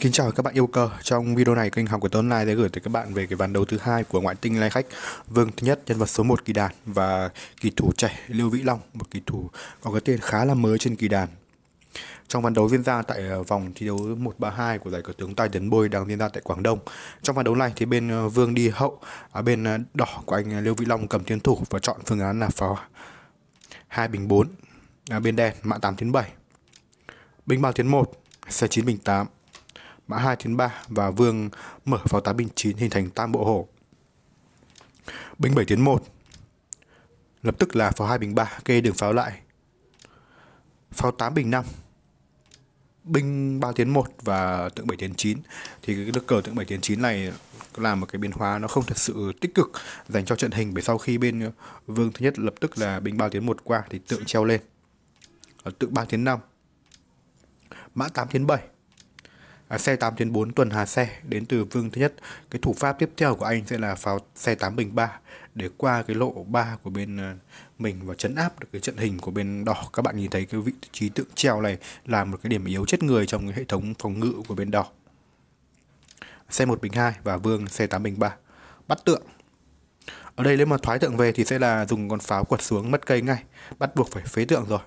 Kính chào các bạn yêu cơ. Trong video này kênh học của Tuấn Lai sẽ gửi tới các bạn về cái ván đấu thứ hai của ngoại tinh lai khách. Vương thứ nhất nhân vật số 1 kỳ đàn và kỳ thủ trẻ Lưu Vĩ Long, một kỳ thủ có cái tên khá là mới trên kỳ đàn. Trong ván đấu diễn ra tại ờ, vòng thi đấu 132 của giải cờ tướng tài trấn bôi đang diễn ra tại Quảng Đông. Trong ván đấu này thì bên ờ, Vương đi hậu, ở à, bên ờ, đỏ của anh Lưu Vĩ Long cầm tiến thủ và chọn phương án là pháo hai bình 4, à, bên đen mã 8 tiến 7. bình bao tiến 1, xe 9 bình 8 mã 2 tiến 3 và vương mở pháo tá binh 9 hình thành tam bộ hổ. Binh 7 tiến 1 lập tức là pháo 2 bình 3 kê đường pháo lại. Pháo 8 bình 5 binh 3 tiến 1 và tượng 7 tiến 9 thì cái lực cờ tượng 7 tiến 9 này làm một cái biến hóa nó không thật sự tích cực dành cho trận hình bởi sau khi bên vương thứ nhất lập tức là binh 3 tiến 1 qua thì tượng treo lên ở tượng 3 tiến 5 mã 8 tiến 7 à, xe 8 tiến 4 tuần hà xe đến từ vương thứ nhất cái thủ pháp tiếp theo của anh sẽ là pháo xe 8 bình 3 để qua cái lộ 3 của bên ờ, mình và chấn áp được cái trận hình của bên đỏ các bạn nhìn thấy cái vị trí tượng treo này là một cái điểm yếu chết người trong cái hệ thống phòng ngự của bên đỏ xe 1 bình 2 và vương xe 8 bình 3 bắt tượng ở đây nếu mà thoái tượng về thì sẽ là dùng con pháo quật xuống mất cây ngay bắt buộc phải phế tượng rồi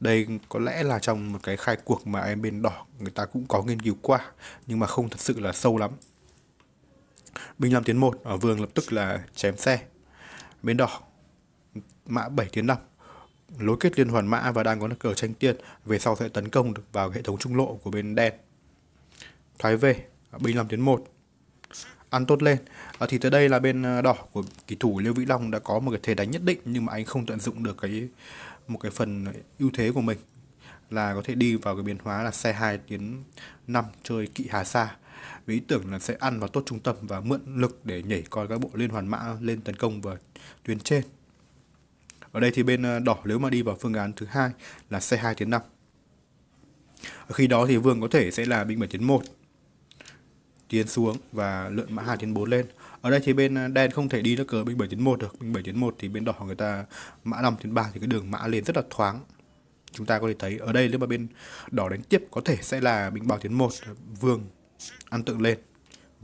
đây có lẽ là trong một cái khai cuộc mà em bên đỏ người ta cũng có nghiên cứu qua nhưng mà không thật sự là sâu lắm binh làm tiến một ở vương lập tức là chém xe bên đỏ mã 7 tiến 5 lối kết liên hoàn mã và đang có nước cờ tranh tiên về sau sẽ tấn công vào hệ thống trung lộ của bên đen thoái về binh làm tiến một ăn tốt lên à, thì tới đây là bên ờ, đỏ của kỳ thủ Lưu Vĩ Long đã có một cái thế đánh nhất định nhưng mà anh không tận dụng được cái một cái phần ưu thế của mình là có thể đi vào cái biến hóa là xe 2 tiến 5 chơi kỵ Hà Sa với ý tưởng là sẽ ăn vào tốt trung tâm và mượn lực để nhảy coi các bộ liên hoàn mã lên tấn công vào tuyến trên ở đây thì bên ờ, đỏ nếu mà đi vào phương án thứ hai là xe 2 tiến 5 ở khi đó thì vương có thể sẽ là binh bảy tiến 1 tiến xuống và lượn mã 2 tiến 4 lên ở đây thì bên à, đen không thể đi ra cờ binh 791 được binh 791 thì bên đỏ người ta mã 5 tiến 3 thì cái đường mã lên rất là thoáng chúng ta có thể thấy ở đây nếu mà bên đỏ đánh tiếp có thể sẽ là binh báo tiến 1 vương ăn tượng lên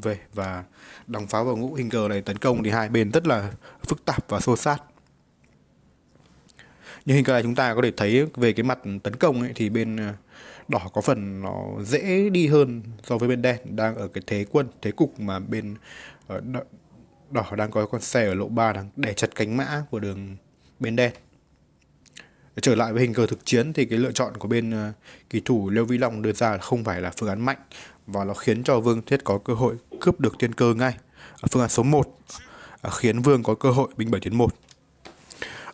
về và đóng pháo vào ngũ hình cờ này tấn công thì hai bên rất là phức tạp và xô sát như hình cờ này chúng ta có thể thấy về cái mặt tấn công ấy, thì bên à, đỏ có phần nó dễ đi hơn so với bên đen đang ở cái thế quân thế cục mà bên ờ, đỏ, đang có con xe ở lộ 3 đang đè chặt cánh mã của đường bên đen trở lại với hình cờ thực chiến thì cái lựa chọn của bên ờ, kỳ thủ Lêu Vĩ Long đưa ra không phải là phương án mạnh và nó khiến cho Vương Thiết có cơ hội cướp được tiên cơ ngay. Phương án số 1 ờ, khiến Vương có cơ hội binh bảy tiến 1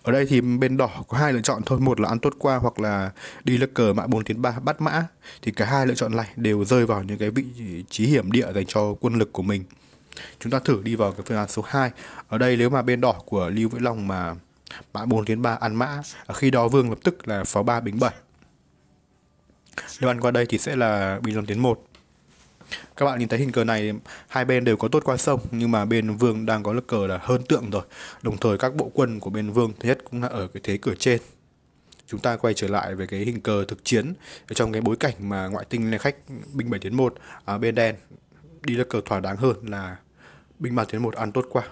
ở đây thì bên đỏ có hai lựa chọn thôi một là ăn tốt qua hoặc là đi lơ cờ mã 4 tiến 3 bắt mã thì cả hai lựa chọn này đều rơi vào những cái vị trí hiểm địa dành cho quân lực của mình chúng ta thử đi vào cái phương án số 2 ở đây nếu mà bên đỏ của Lưu Vĩ Long mà mã 4 tiến 3 ăn mã à, khi đó vương lập tức là pháo 3 bính 7 nếu ăn qua đây thì sẽ là binh 5 tiến 1 các bạn nhìn thấy hình cờ này hai bên đều có tốt qua sông nhưng mà bên vương đang có lực cờ là hơn tượng rồi đồng thời các bộ quân của bên vương thứ nhất cũng là ở cái thế cửa trên chúng ta quay trở lại về cái hình cờ thực chiến trong cái bối cảnh mà ngoại tinh là khách binh 7 tiến 1 à, bên đen đi lực cờ thỏa đáng hơn là binh 3 tiến 1 ăn tốt qua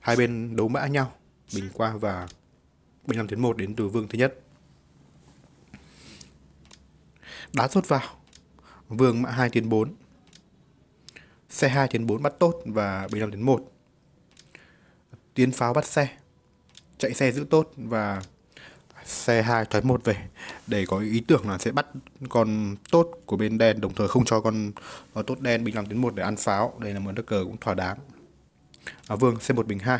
hai bên đấu mã nhau bình qua và binh 5 tiến 1 đến từ vương thứ nhất đá tốt vào vương mã 2 tiến 4 xe 2 tiến 4 bắt tốt và b 5 tiến 1 tiến pháo bắt xe chạy xe giữ tốt và xe 2 thoái 1 về để có ý tưởng là sẽ bắt con tốt của bên đen đồng thời không cho con ờ, tốt đen bình 5 tiến 1 để ăn pháo đây là một đất cờ cũng thỏa đáng à, vương C1 bình 2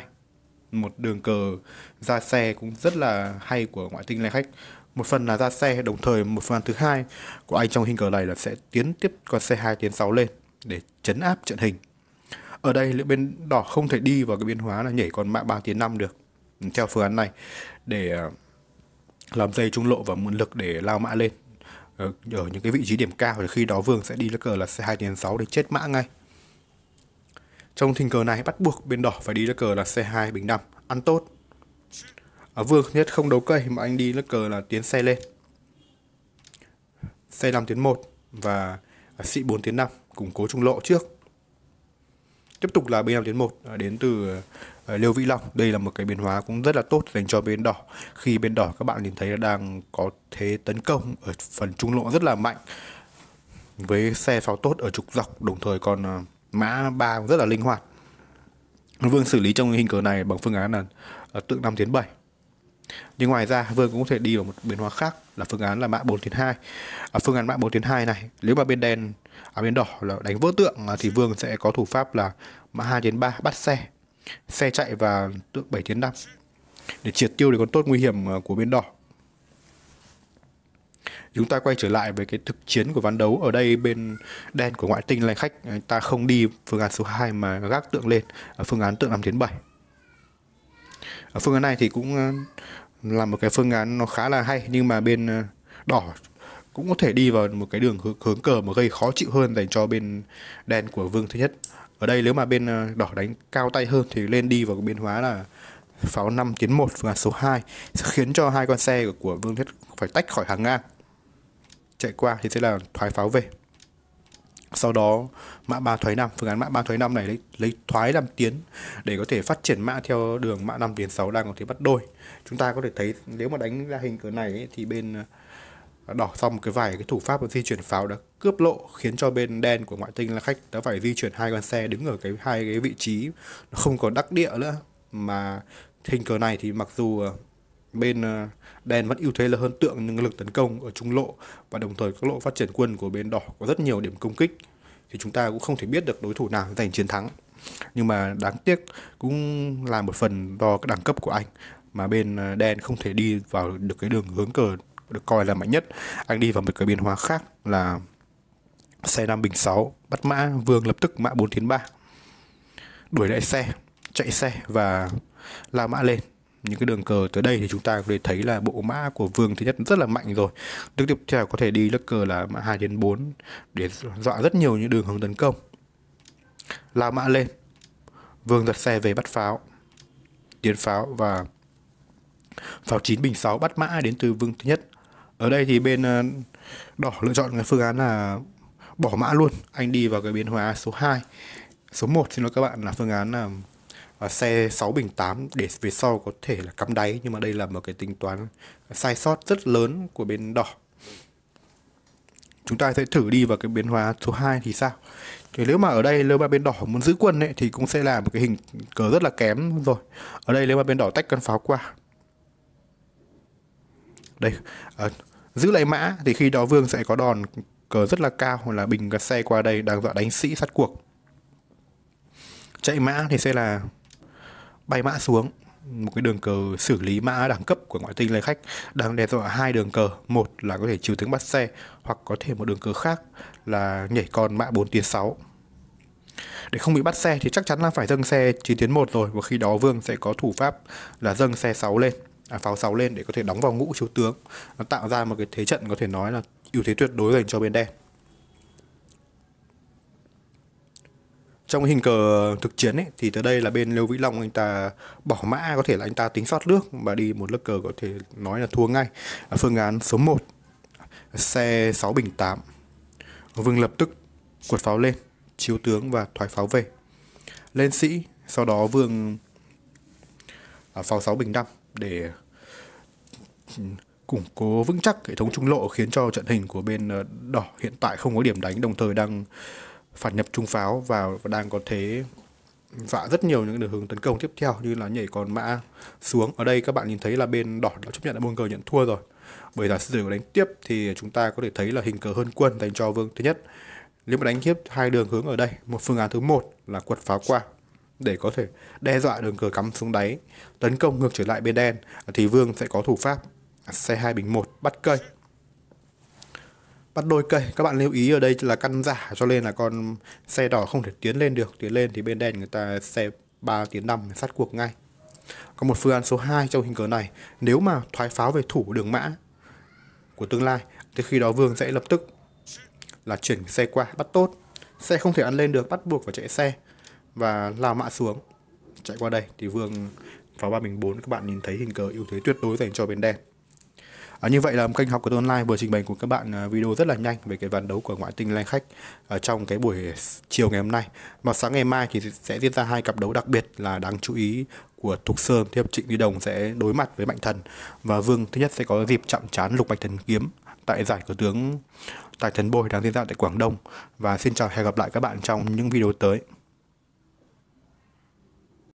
một đường cờ ra xe cũng rất là hay của ngoại tinh lai khách một phần là ra xe đồng thời một phần thứ hai của anh trong hình cờ này là sẽ tiến tiếp con xe 2 tiến 6 lên để chấn áp trận hình ở đây liệu bên đỏ không thể đi vào cái biến hóa là nhảy con mã 3 tiến 5 được theo phương án này để ờ, làm dây trung lộ và nguồn lực để lao mã lên ờ, ở những cái vị trí điểm cao thì khi đó vương sẽ đi lá cờ là xe 2 tiến 6 để chết mã ngay trong tình cờ này bắt buộc bên đỏ phải đi lá cờ là xe 2 bình 5 ăn tốt ở à, vương nhất không đấu cây mà anh đi lắc cờ là tiến xe lên xe 5 tiến 1 và sĩ 4 tiến 5 củng cố trung lộ trước tiếp tục là b5 tiến 1 à, đến từ à, Liêu Vĩ Long đây là một cái biến hóa cũng rất là tốt dành cho bên đỏ khi bên đỏ các bạn nhìn thấy là đang có thế tấn công ở phần trung lộ rất là mạnh với xe pháo tốt ở trục dọc đồng thời còn mã ba rất là linh hoạt Vương xử lý trong hình cờ này bằng phương án là tượng 5 tiến 7 nhưng ngoài ra Vương cũng có thể đi vào một biến hóa khác là phương án là mã 4 tiến 2 à, phương án mã 4 tiến 2 này nếu mà bên đen ở à, bên đỏ là đánh vỡ tượng à, thì Vương sẽ có thủ pháp là mã 2 tiến 3 bắt xe xe chạy và tượng 7 tiến 5 để triệt tiêu được con tốt nguy hiểm à, của bên đỏ chúng ta quay trở lại với cái thực chiến của ván đấu ở đây bên đen của ngoại tinh là khách ta không đi phương án số 2 mà gác tượng lên ở phương án tượng 5 tiến 7 phương án này thì cũng ờ, là một cái phương án nó khá là hay nhưng mà bên ờ, đỏ cũng có thể đi vào một cái đường hướng, cờ mà gây khó chịu hơn dành cho bên đen của vương thứ nhất ở đây nếu mà bên ờ, đỏ đánh cao tay hơn thì lên đi vào biên hóa là pháo 5 tiến 1 phương án số 2 sẽ khiến cho hai con xe của vương nhất phải tách khỏi hàng ngang chạy qua thì sẽ là thoái pháo về sau đó mã 3 thoái 5 phương án mã 3 thoái 5 này lấy, lấy thoái làm tiến để có thể phát triển mã theo đường mã 5 tiến 6 đang có thể bắt đôi chúng ta có thể thấy nếu mà đánh ra hình cỡ này ấy, thì bên à, đỏ xong một cái vài cái thủ pháp di chuyển pháo đã cướp lộ khiến cho bên đen của ngoại tinh là khách đã phải di chuyển hai con xe đứng ở cái hai cái vị trí không có đắc địa nữa mà hình cờ này thì mặc dù à, bên ờ, đen vẫn ưu thế là hơn tượng những lực tấn công ở trung lộ và đồng thời các lộ phát triển quân của bên đỏ có rất nhiều điểm công kích thì chúng ta cũng không thể biết được đối thủ nào giành chiến thắng nhưng mà đáng tiếc cũng là một phần do cái đẳng cấp của anh mà bên ờ, đen không thể đi vào được cái đường hướng cờ được coi là mạnh nhất anh đi vào một cái biến hóa khác là xe nam bình 6 bắt mã vương lập tức mã 4 tiến 3 đuổi lại xe chạy xe và la mã lên những cái đường cờ tới đây thì chúng ta có thể thấy là bộ mã của vương thứ nhất rất là mạnh rồi tiếp tiếp theo có thể đi lớp cờ là mã hai đến bốn để dọa rất nhiều những đường hướng tấn công lao mã lên vương giật xe về bắt pháo tiến pháo và pháo 9 bình 6 bắt mã đến từ vương thứ nhất ở đây thì bên ờ, đỏ lựa chọn cái phương án là bỏ mã luôn anh đi vào cái biến hóa số 2 số 1 xin lỗi các bạn là phương án là ờ, À, xe 6 bình 8 để về sau có thể là cắm đáy nhưng mà đây là một cái tính toán sai sót rất lớn của bên đỏ chúng ta sẽ thử đi vào cái biến hóa số 2 thì sao thì nếu mà ở đây nếu mà bên đỏ muốn giữ quân ấy, thì cũng sẽ là một cái hình cờ rất là kém rồi ở đây nếu mà bên đỏ tách con pháo qua đây à, giữ lại mã thì khi đó vương sẽ có đòn cờ rất là cao hoặc là bình gạt xe qua đây đang dọa đánh sĩ sát cuộc chạy mã thì sẽ là bay mã xuống một cái đường cờ xử lý mã đẳng cấp của ngoại tinh lấy khách đang đe dọa hai đường cờ một là có thể trừ tướng bắt xe hoặc có thể một đường cờ khác là nhảy con mã 4 tiến 6 để không bị bắt xe thì chắc chắn là phải dâng xe 9 tiến 1 rồi và khi đó vương sẽ có thủ pháp là dâng xe 6 lên à, pháo 6 lên để có thể đóng vào ngũ chiếu tướng nó tạo ra một cái thế trận có thể nói là ưu thế tuyệt đối dành cho bên đen trong hình cờ thực chiến ấy thì tới đây là bên Lưu Vĩ Long anh ta bỏ mã có thể là anh ta tính sót nước và đi một lớp cờ có thể nói là thua ngay à, phương án số 1 xe 6 bình 8 Vương lập tức quật pháo lên chiếu tướng và thoái pháo về lên sĩ sau đó Vương à, pháo 6 bình 5 để ừ, củng cố vững chắc hệ thống trung lộ khiến cho trận hình của bên ờ, đỏ hiện tại không có điểm đánh đồng thời đang phản nhập trung pháo vào và đang có thế vạ rất nhiều những đường hướng tấn công tiếp theo như là nhảy còn mã xuống ở đây các bạn nhìn thấy là bên đỏ đã chấp nhận là môn cờ nhận thua rồi bởi giả sử đánh tiếp thì chúng ta có thể thấy là hình cờ hơn quân dành cho vương thứ nhất nếu mà đánh tiếp hai đường hướng ở đây một phương án thứ một là quật pháo qua để có thể đe dọa đường cờ cắm xuống đáy tấn công ngược trở lại bên đen thì vương sẽ có thủ pháp xe hai bình một bắt cây bắt đôi cây các bạn lưu ý ở đây là căn giả cho nên là con xe đỏ không thể tiến lên được tiến lên thì bên đèn người ta xe 3 tiến 5 sát cuộc ngay có một phương án số 2 trong hình cờ này nếu mà thoái pháo về thủ đường mã của tương lai thì khi đó vương sẽ lập tức là chuyển xe qua bắt tốt xe không thể ăn lên được bắt buộc phải chạy xe và lao mã xuống chạy qua đây thì vương pháo ba bình bốn các bạn nhìn thấy hình cờ ưu thế tuyệt đối dành cho bên đen À, như vậy là kênh học của tôi online vừa trình bày của các bạn à, video rất là nhanh về cái ván đấu của ngoại tinh lai khách ở à, trong cái buổi chiều ngày hôm nay. Và sáng ngày mai thì sẽ diễn ra hai cặp đấu đặc biệt là đáng chú ý của Thục Sơn thì Trịnh Duy Đồng sẽ đối mặt với Mạnh Thần và Vương thứ nhất sẽ có dịp chạm trán Lục Bạch Thần Kiếm tại giải của tướng tại Thần Bôi đang diễn ra tại Quảng Đông và xin chào hẹn gặp lại các bạn trong những video tới.